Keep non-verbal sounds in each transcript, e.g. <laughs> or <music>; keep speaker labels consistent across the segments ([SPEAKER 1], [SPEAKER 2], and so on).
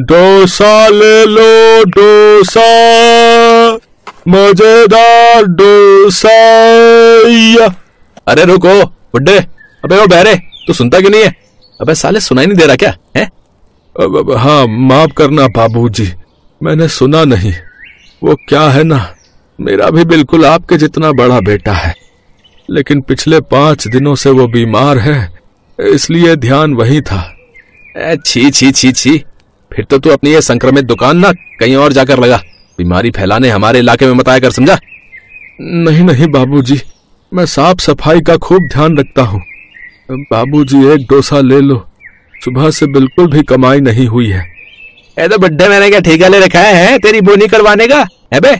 [SPEAKER 1] डोसा ले लो डोसा मजेदार डोसा अरे रुको बुड्ढे अबे वो बहरे तू सुनता क्यों नहीं है अबे साले सुनाई नहीं दे रहा क्या है अब, अब, हाँ माफ करना बाबू जी मैंने सुना नहीं वो क्या है ना मेरा भी बिल्कुल आपके जितना बड़ा बेटा है लेकिन पिछले पांच दिनों से वो बीमार है इसलिए ध्यान वही था छी छी छी छी फिर तो तू अपनी ये संक्रमित दुकान ना कहीं और जाकर लगा बीमारी फैलाने हमारे इलाके में मत आया कर समझा नहीं नहीं बाबूजी मैं साफ सफाई का खूब ध्यान रखता हूँ बाबूजी एक डोसा ले लो सुबह से बिल्कुल भी कमाई नहीं हुई है ए तो बड्डे मैंने क्या ठेका ले रखा है तेरी बोनी करवाने का है बे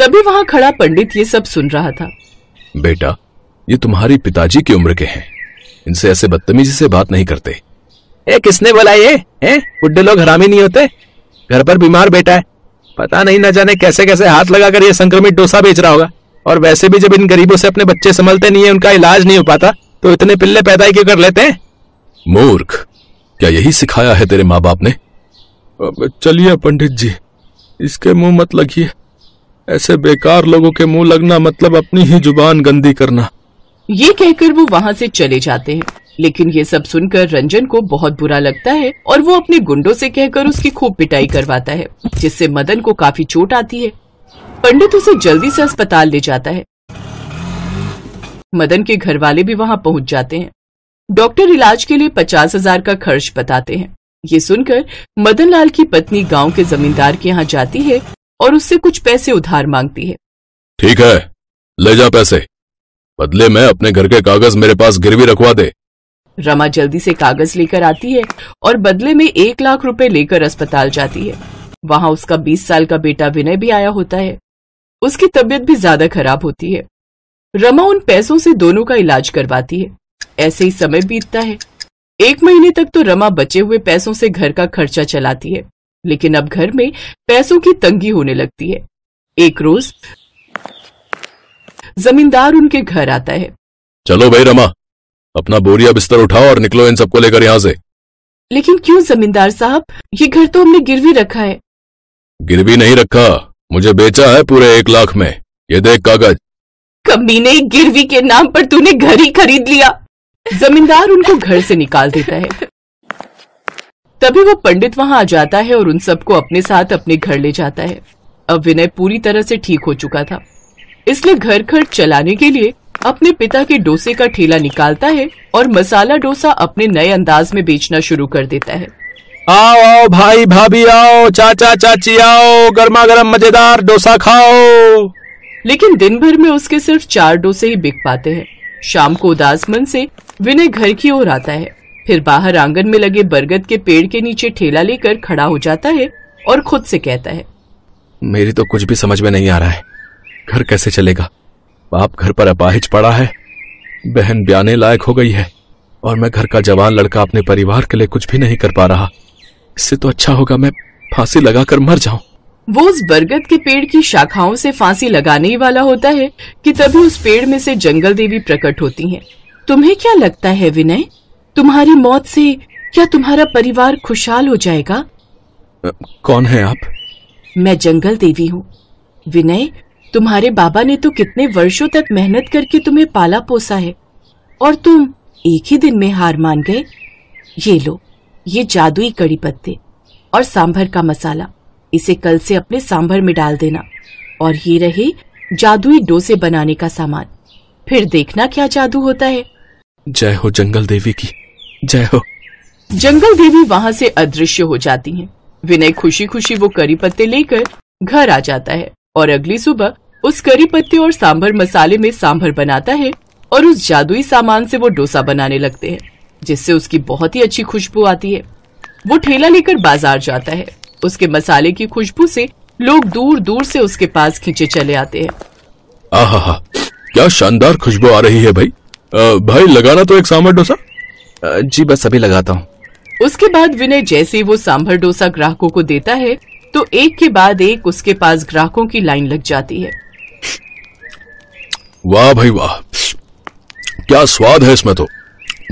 [SPEAKER 1] तभी वहाँ खड़ा पंडित ये सब सुन रहा था बेटा ये तुम्हारी पिताजी की उम्र के हैं इनसे ऐसे बदतमीजी से बात नहीं करते ए किसने बोला ये है बुढ़े लोग हरामी नहीं होते घर पर बीमार बेटा है पता नहीं ना जाने कैसे कैसे हाथ लगाकर ये संक्रमित डोसा बेच रहा होगा और वैसे भी जब इन गरीबों से अपने बच्चे संभलते नहीं है उनका इलाज नहीं हो पाता तो इतने पिल्ले पैदा ही क्यों कर लेते हैं मूर्ख क्या यही सिखाया है तेरे माँ बाप ने चलिए पंडित जी इसके मुंह मत लगिए ऐसे बेकार लोगों के मुंह लगना मतलब अपनी ही जुबान गंदी करना
[SPEAKER 2] ये कहकर वो वहां से चले जाते हैं लेकिन ये सब सुनकर रंजन को बहुत बुरा लगता है और वो अपने गुंडों से कहकर उसकी खूब पिटाई करवाता है जिससे मदन को काफी चोट आती है पंडित उसे जल्दी से अस्पताल ले जाता है मदन के घर वाले भी वहाँ पहुँच जाते हैं डॉक्टर इलाज के लिए पचास हजार का खर्च बताते हैं ये सुनकर मदन लाल की पत्नी गांव के जमींदार के यहाँ जाती है और उससे कुछ पैसे उधार मांगती है
[SPEAKER 1] ठीक है ले जा पैसे बदले में अपने घर के कागज मेरे पास गिरवी रखवा दे
[SPEAKER 2] रमा जल्दी से कागज लेकर आती है और बदले में एक लाख रुपए लेकर अस्पताल जाती है वहां उसका बीस साल का बेटा विनय भी आया होता है उसकी तबीयत भी ज्यादा खराब होती है रमा उन पैसों से दोनों का इलाज करवाती है ऐसे ही समय बीतता है एक महीने तक तो रमा बचे हुए पैसों से घर का खर्चा चलाती है लेकिन अब घर में पैसों की तंगी होने लगती है एक रोज जमींदार उनके घर आता है
[SPEAKER 1] चलो भाई रमा अपना बोरिया बिस्तर उठाओ और निकलो इन सबको लेकर यहाँ से
[SPEAKER 2] लेकिन क्यों जमींदार साहब ये घर तो हमने गिरवी रखा है
[SPEAKER 1] गिरवी नहीं रखा मुझे बेचा है पूरे एक लाख में ये देख कागज
[SPEAKER 2] कमी गिरवी के नाम पर तूने घर ही खरीद लिया जमींदार उनको घर से निकाल देता है तभी वो पंडित वहाँ आ जाता है और उन सबको अपने साथ अपने घर ले जाता है अब विनय पूरी तरह से ठीक हो चुका था इसलिए घर खर्च चलाने के लिए अपने पिता के डोसे का ठेला निकालता है और मसाला डोसा अपने नए अंदाज में बेचना शुरू कर देता है
[SPEAKER 1] आओ आओ भाई भाभी आओ चाचा चाची आओ गर्मा
[SPEAKER 2] गर्म मजेदार डोसा खाओ लेकिन दिन भर में उसके सिर्फ चार डोसे ही बिक पाते हैं शाम को उदास मन से विनय घर की ओर आता है फिर बाहर आंगन में लगे बरगद के पेड़ के नीचे ठेला लेकर खड़ा हो जाता है और खुद से कहता है
[SPEAKER 1] मेरी तो कुछ भी समझ में नहीं आ रहा है घर कैसे चलेगा बाप घर पर अपाहिज पड़ा है बहन ब्याने लायक हो गई है और मैं घर का जवान लड़का अपने परिवार के लिए कुछ भी नहीं कर पा रहा इससे तो अच्छा होगा मैं फांसी लगाकर मर जाऊं वो उस
[SPEAKER 2] बरगद के पेड़ की शाखाओं से फांसी लगाने ही वाला होता है कि तभी उस पेड़ में से जंगल देवी प्रकट होती हैं। तुम्हें क्या लगता है विनय तुम्हारी मौत से क्या तुम्हारा परिवार खुशहाल हो जाएगा
[SPEAKER 1] कौन है आप
[SPEAKER 2] मैं जंगल देवी हूँ विनय तुम्हारे बाबा ने तो कितने वर्षों तक मेहनत करके तुम्हें पाला पोसा है और तुम एक ही दिन में हार मान गए ये लो ये जादुई कड़ी पत्ते और सांभर का मसाला इसे कल से अपने सांभर में डाल देना और ये रहे जादुई डोसे बनाने का सामान फिर देखना क्या जादू होता है
[SPEAKER 1] जय हो जंगल देवी की जय हो
[SPEAKER 2] जंगल देवी वहाँ से अदृश्य हो जाती हैं। विनय खुशी खुशी वो करी पत्ते लेकर घर आ जाता है और अगली सुबह उस करी पत्ते और सांभर मसाले में सांभर बनाता है और उस जादुई सामान से वो डोसा बनाने लगते हैं जिससे उसकी बहुत ही अच्छी खुशबू आती है वो ठेला लेकर बाजार जाता है उसके मसाले की खुशबू से लोग दूर दूर से उसके पास खींचे चले आते हैं
[SPEAKER 1] आहा क्या शानदार खुशबू आ रही है भाई आ, भाई लगाना तो एक सांभर डोसा जी बस अभी लगाता हूँ
[SPEAKER 2] उसके बाद विनय जैसे ही वो सांभर डोसा ग्राहकों को देता है तो एक के बाद एक उसके पास ग्राहकों की लाइन लग जाती है
[SPEAKER 1] वाह भाई वाह क्या स्वाद है इसमें तो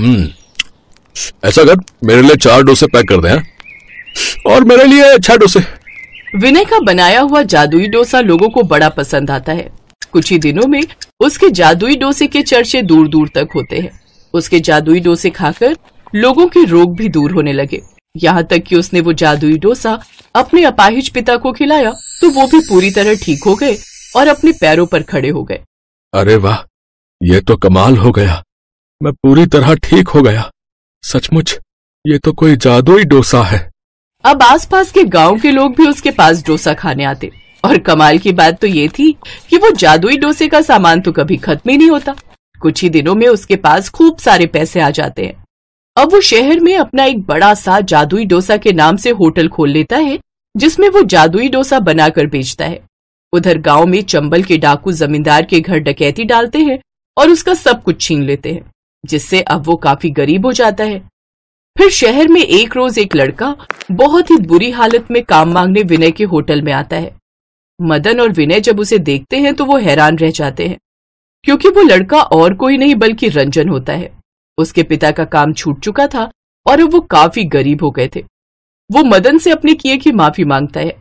[SPEAKER 1] हम्म। ऐसा कर मेरे लिए चार डोसे पैक कर दें और मेरे लिए छह डोसे
[SPEAKER 2] विनय का बनाया हुआ जादुई डोसा लोगों को बड़ा पसंद आता है कुछ ही दिनों में उसके जादुई डोसे के चर्चे दूर दूर तक होते हैं उसके जादुई डोसे खाकर लोगों के रोग भी दूर होने लगे यहाँ तक कि उसने वो जादुई डोसा अपने अपाहिज पिता को खिलाया तो वो भी पूरी तरह ठीक हो गए और अपने पैरों पर खड़े हो गए
[SPEAKER 1] अरे वाह ये तो कमाल हो गया मैं पूरी तरह ठीक हो गया सचमुच ये तो कोई जादू ही डोसा है
[SPEAKER 2] अब आसपास के गांव के लोग भी उसके पास डोसा खाने आते और कमाल की बात तो ये थी कि वो जादुई डोसे का सामान तो कभी खत्म ही नहीं होता कुछ ही दिनों में उसके पास खूब सारे पैसे आ जाते हैं अब वो शहर में अपना एक बड़ा सा जादुई डोसा के नाम से होटल खोल लेता है जिसमें वो जादुई डोसा बनाकर बेचता है उधर गांव में चंबल के डाकू जमींदार के घर डकैती डालते हैं और उसका सब कुछ छीन लेते हैं जिससे अब वो काफी गरीब हो जाता है फिर शहर में एक रोज एक लड़का बहुत ही बुरी हालत में काम मांगने विनय के होटल में आता है मदन और विनय जब उसे देखते हैं तो वो हैरान रह जाते हैं क्योंकि वो लड़का और कोई नहीं बल्कि रंजन होता है उसके पिता का काम छूट चुका था और अब वो काफी गरीब हो गए थे वो मदन से अपने किए की माफी मांगता है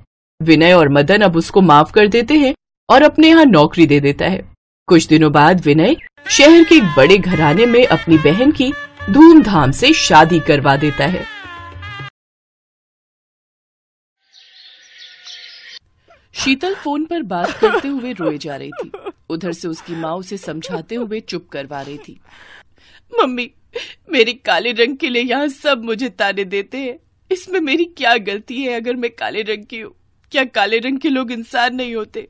[SPEAKER 2] विनय और मदन अब उसको माफ कर देते हैं और अपने यहाँ नौकरी दे देता है कुछ दिनों बाद विनय शहर के एक बड़े घराने में अपनी बहन की धूमधाम से शादी करवा देता है शीतल फोन पर बात करते हुए रोए जा रही थी उधर से उसकी माँ उसे समझाते हुए चुप करवा रही थी मम्मी मेरे काले रंग के लिए यहाँ सब मुझे ताने देते हैं इसमें मेरी क्या गलती है अगर मैं काले रंग की हूँ क्या काले रंग के लोग इंसान नहीं होते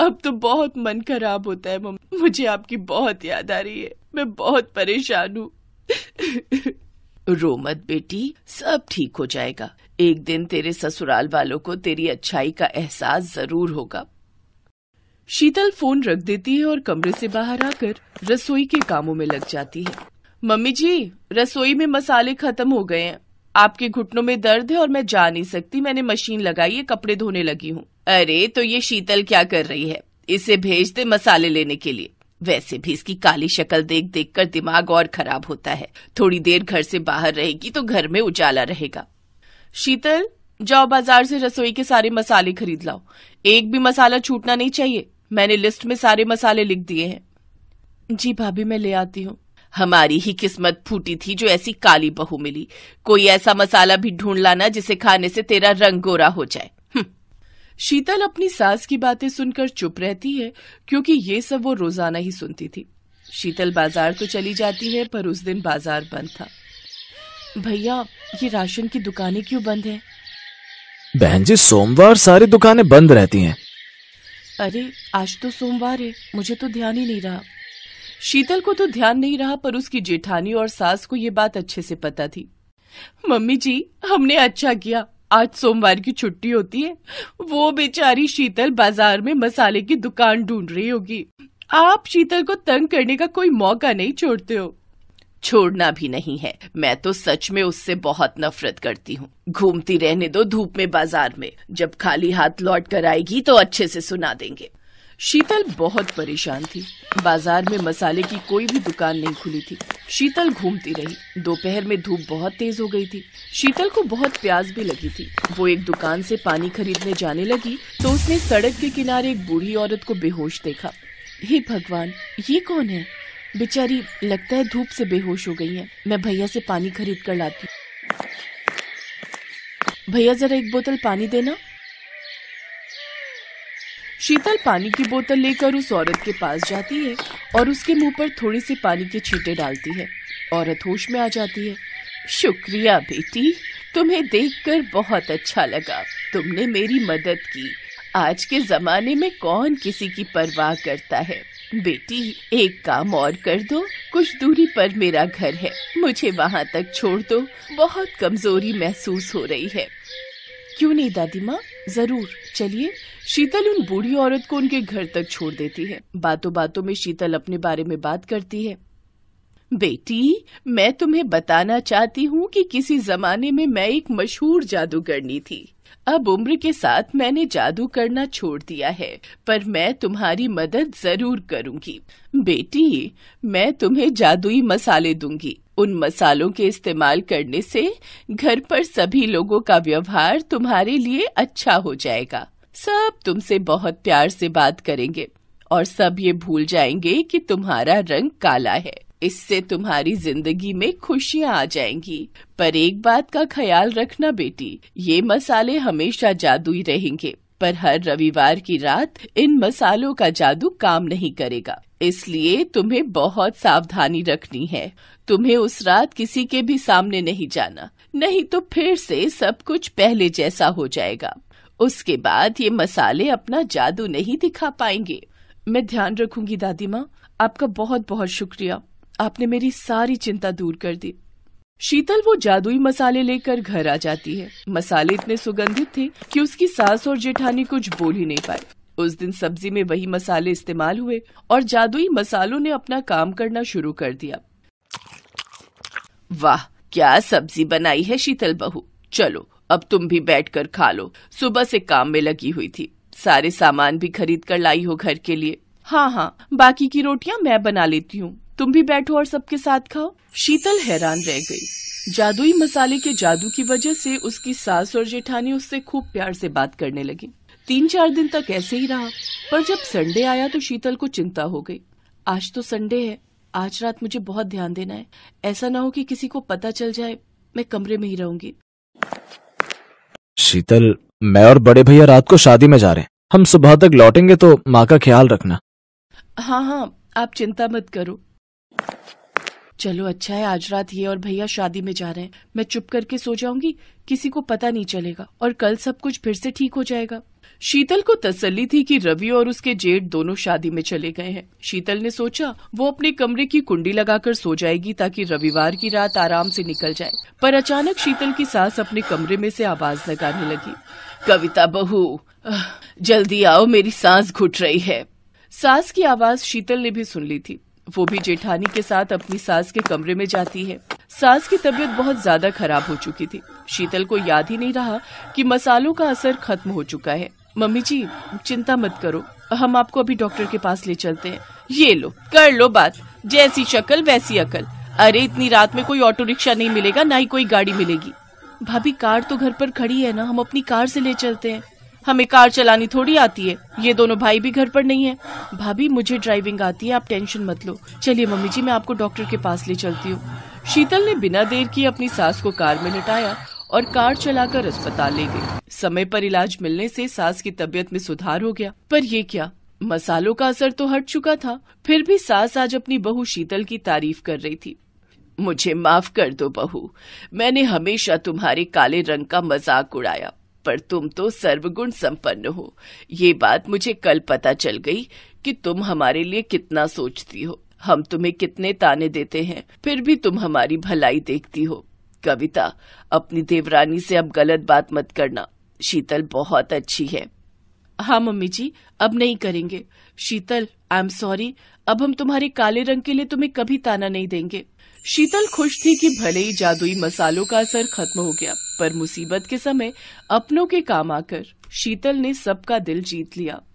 [SPEAKER 2] अब तो बहुत मन खराब होता है मम्मी मुझे आपकी बहुत याद आ रही है मैं बहुत परेशान हूँ <laughs> रो मत बेटी सब ठीक हो जाएगा एक दिन तेरे ससुराल वालों को तेरी अच्छाई का एहसास जरूर होगा शीतल फोन रख देती है और कमरे से बाहर आकर रसोई के कामों में लग जाती है मम्मी जी रसोई में मसाले खत्म हो गए हैं आपके घुटनों में दर्द है और मैं जा नहीं सकती मैंने मशीन लगाई है कपड़े धोने लगी हूँ अरे तो ये शीतल क्या कर रही है इसे भेज दे मसाले लेने के लिए वैसे भी इसकी काली शक्ल देख देख कर दिमाग और खराब होता है थोड़ी देर घर से बाहर रहेगी तो घर में उजाला रहेगा शीतल जाओ बाजार से रसोई के सारे मसाले खरीद लाओ एक भी मसाला छूटना नहीं चाहिए मैंने लिस्ट में सारे मसाले लिख दिए हैं जी भाभी मैं ले आती हूँ हमारी ही किस्मत फूटी थी जो ऐसी काली बहू मिली कोई ऐसा मसाला भी ढूंढ लाना जिसे खाने से तेरा रंग गोरा हो जाए हम्म। शीतल अपनी सास की बातें सुनकर चुप रहती है क्योंकि ये सब वो रोजाना ही सुनती थी शीतल बाजार तो चली जाती है पर उस दिन बाजार बंद था भैया ये राशन की दुकानें क्यों बंद है
[SPEAKER 1] बहन जी सोमवार सारी दुकानें बंद रहती हैं।
[SPEAKER 2] अरे आज तो सोमवार है मुझे तो ध्यान ही नहीं रहा शीतल को तो ध्यान नहीं रहा पर उसकी जेठानी और सास को ये बात अच्छे से पता थी मम्मी जी हमने अच्छा किया आज सोमवार की छुट्टी होती है वो बेचारी शीतल बाजार में मसाले की दुकान ढूंढ रही होगी आप शीतल को तंग करने का कोई मौका नहीं छोड़ते हो छोड़ना भी नहीं है मैं तो सच में उससे बहुत नफरत करती हूँ घूमती रहने दो धूप में बाजार में जब खाली हाथ लौट कर आएगी तो अच्छे से सुना देंगे शीतल बहुत परेशान थी बाजार में मसाले की कोई भी दुकान नहीं खुली थी शीतल घूमती रही दोपहर में धूप बहुत तेज हो गई थी शीतल को बहुत प्यास भी लगी थी वो एक दुकान से पानी खरीदने जाने लगी तो उसने सड़क के किनारे एक बूढ़ी औरत को बेहोश देखा हे भगवान ये कौन है बेचारी लगता है धूप से बेहोश हो गई है मैं भैया से पानी खरीद कर लाती भैया जरा एक बोतल पानी देना शीतल पानी की बोतल लेकर उस औरत के पास जाती है और उसके मुंह पर थोड़ी से पानी के छींटे डालती है औरत होश में आ जाती है शुक्रिया बेटी तुम्हें देखकर बहुत अच्छा लगा तुमने मेरी मदद की आज के जमाने में कौन किसी की परवाह करता है बेटी एक काम और कर दो कुछ दूरी पर मेरा घर है मुझे वहाँ तक छोड़ दो बहुत कमजोरी महसूस हो रही है क्यों नहीं दादी माँ जरूर चलिए शीतल उन बूढ़ी औरत को उनके घर तक छोड़ देती है बातों बातों में शीतल अपने बारे में बात करती है बेटी मैं तुम्हें बताना चाहती हूँ कि किसी जमाने में मैं एक मशहूर जादूगरनी थी अब उम्र के साथ मैंने जादू करना छोड़ दिया है पर मैं तुम्हारी मदद जरूर करूँगी बेटी मैं तुम्हें जादुई मसाले दूंगी उन मसालों के इस्तेमाल करने से घर पर सभी लोगों का व्यवहार तुम्हारे लिए अच्छा हो जाएगा सब तुमसे बहुत प्यार से बात करेंगे और सब ये भूल जाएंगे कि तुम्हारा रंग काला है इससे तुम्हारी जिंदगी में खुशियाँ आ जाएंगी पर एक बात का ख्याल रखना बेटी ये मसाले हमेशा जादुई रहेंगे पर हर रविवार की रात इन मसालों का जादू काम नहीं करेगा इसलिए तुम्हें बहुत सावधानी रखनी है तुम्हें उस रात किसी के भी सामने नहीं जाना नहीं तो फिर से सब कुछ पहले जैसा हो जाएगा उसके बाद ये मसाले अपना जादू नहीं दिखा पाएंगे मैं ध्यान रखूंगी दादी माँ आपका बहुत बहुत शुक्रिया आपने मेरी सारी चिंता दूर कर दी शीतल वो जादुई मसाले लेकर घर आ जाती है मसाले इतने सुगंधित थे कि उसकी सास और जेठानी कुछ बोल ही नहीं पाए उस दिन सब्जी में वही मसाले इस्तेमाल हुए और जादुई मसालों ने अपना काम करना शुरू कर दिया वाह क्या सब्जी बनाई है शीतल बहू चलो अब तुम भी बैठकर खा लो सुबह से काम में लगी हुई थी सारे सामान भी खरीद कर लाई हो घर के लिए हाँ हाँ बाकी की रोटियाँ मैं बना लेती हूँ तुम भी बैठो और सबके साथ खाओ शीतल हैरान रह गई जादुई मसाले के जादू की वजह से उसकी सास और जेठानी उससे खूब प्यार से बात करने लगी तीन चार दिन तक ऐसे ही रहा पर जब संडे आया तो शीतल को चिंता हो गई आज तो संडे है आज रात मुझे बहुत ध्यान देना है ऐसा ना हो कि किसी को पता चल जाए मैं कमरे में ही रहूंगी
[SPEAKER 1] शीतल मैं और बड़े भैया रात को शादी में जा रहे हैं हम सुबह तक लौटेंगे तो माँ का ख्याल रखना
[SPEAKER 2] हाँ हाँ आप चिंता मत करो चलो अच्छा है आज रात ये और भैया शादी में जा रहे हैं मैं चुप करके सो जाऊंगी किसी को पता नहीं चलेगा और कल सब कुछ फिर से ठीक हो जाएगा शीतल को तसल्ली थी कि रवि और उसके जेठ दोनों शादी में चले गए हैं शीतल ने सोचा वो अपने कमरे की कुंडी लगाकर सो जाएगी ताकि रविवार की रात आराम से निकल जाए पर अचानक शीतल की सास अपने कमरे में से आवाज लगाने लगी कविता बहू जल्दी आओ मेरी सांस घुट रही है सास की आवाज शीतल ने भी सुन ली थी वो भी जेठानी के साथ अपनी सास के कमरे में जाती है सास की तबीयत बहुत ज्यादा खराब हो चुकी थी शीतल को याद ही नहीं रहा कि मसालों का असर खत्म हो चुका है मम्मी जी चिंता मत करो हम आपको अभी डॉक्टर के पास ले चलते हैं ये लो कर लो बात जैसी शक्ल वैसी अकल अरे इतनी रात में कोई ऑटो रिक्शा नहीं मिलेगा ना ही कोई गाड़ी मिलेगी भाभी कार तो घर पर खड़ी है ना हम अपनी कार से ले चलते हैं हमें कार चलानी थोड़ी आती है ये दोनों भाई भी घर पर नहीं है भाभी मुझे ड्राइविंग आती है आप टेंशन मत लो चलिए मम्मी जी मैं आपको डॉक्टर के पास ले चलती हूँ शीतल ने बिना देर किए अपनी सास को कार में लिटाया और कार चलाकर अस्पताल ले गई समय पर इलाज मिलने से सास की तबीयत में सुधार हो गया पर ये क्या मसालों का असर तो हट चुका था फिर भी सास आज अपनी बहू शीतल की तारीफ कर रही थी मुझे माफ कर दो बहू मैंने हमेशा तुम्हारे काले रंग का मजाक उड़ाया पर तुम तो सर्वगुण संपन्न हो ये बात मुझे कल पता चल गई कि तुम हमारे लिए कितना सोचती हो हम तुम्हें कितने ताने देते हैं फिर भी तुम हमारी भलाई देखती हो कविता अपनी देवरानी से अब गलत बात मत करना शीतल बहुत अच्छी है हाँ मम्मी जी अब नहीं करेंगे शीतल आई एम सॉरी अब हम तुम्हारे काले रंग के लिए तुम्हें कभी ताना नहीं देंगे शीतल खुश थी कि भले ही जादुई मसालों का असर खत्म हो गया पर मुसीबत के समय अपनों के काम आकर शीतल ने सबका दिल जीत लिया